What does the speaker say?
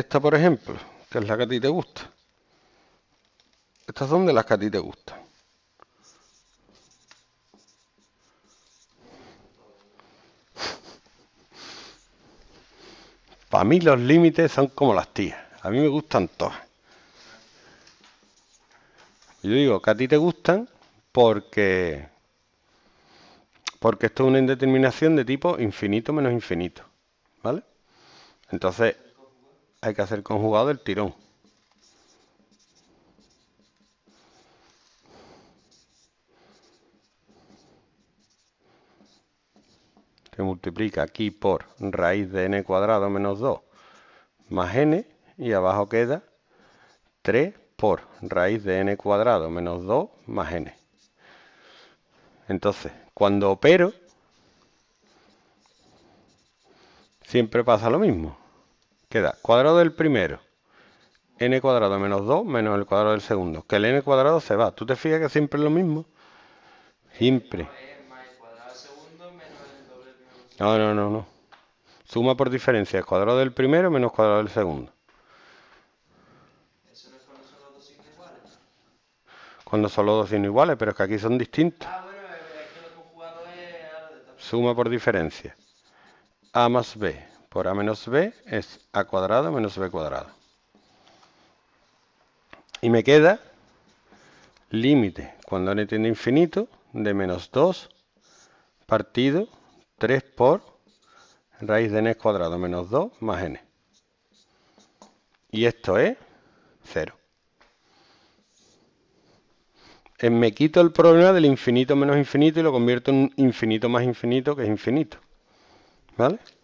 Esta, por ejemplo, que es la que a ti te gusta. Estas son de las que a ti te gustan. Para mí los límites son como las tías. A mí me gustan todas. Yo digo que a ti te gustan porque porque esto es una indeterminación de tipo infinito menos infinito, ¿vale? Entonces, hay que hacer conjugado el tirón. Se multiplica aquí por raíz de n cuadrado menos 2 más n y abajo queda 3 por raíz de n cuadrado menos 2 más n. Entonces, cuando opero, siempre pasa lo mismo. Queda cuadrado del primero, n cuadrado menos 2 menos el cuadrado del segundo. Que el n cuadrado se va. ¿Tú te fijas que siempre es lo mismo? Siempre. No, no, no, no. Suma por diferencia, cuadrado del primero menos cuadrado del segundo. Cuando son los dos signos iguales, pero es que aquí son distintos. Suma por diferencia. A más B por a menos b es a cuadrado menos b cuadrado. Y me queda límite cuando n tiene infinito de menos 2 partido 3 por raíz de n cuadrado menos 2 más n. Y esto es 0. Eh, me quito el problema del infinito menos infinito y lo convierto en infinito más infinito que es infinito. ¿Vale?